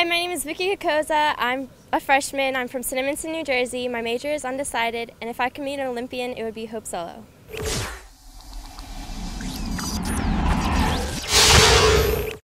Hi, my name is Vicky Kokoza. I'm a freshman. I'm from Cinnaminson, New Jersey. My major is undecided, and if I could meet an Olympian, it would be Hope Solo.